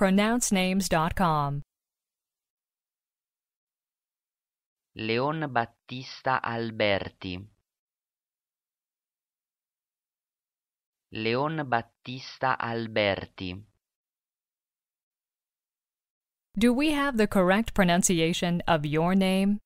pronouncenames.com. Leon Battista Alberti Leon Battista Alberti Do we have the correct pronunciation of your name?